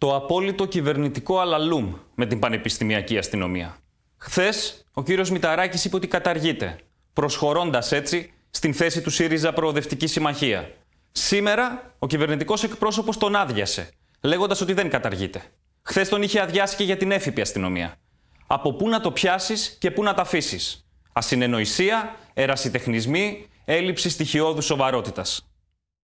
το απόλυτο κυβερνητικό αλαλούμ με την πανεπιστημιακή αστυνομία. Χθες, ο κύριος Μηταράκης είπε ότι καταργείται, προσχωρώντας έτσι στην θέση του ΣΥΡΙΖΑ Προοδευτική Συμμαχία. Σήμερα, ο κυβερνητικός εκπρόσωπος τον άδειασε, λέγοντας ότι δεν καταργείται. Χθες τον είχε αδειάσει και για την έφυπη αστυνομία. Από πού να το πιάσεις και πού να τα αφήσεις. Ασυνεννοησία, ερασιτεχνισμοί, έλλειψη στοιχειώδους σοβαρότητας.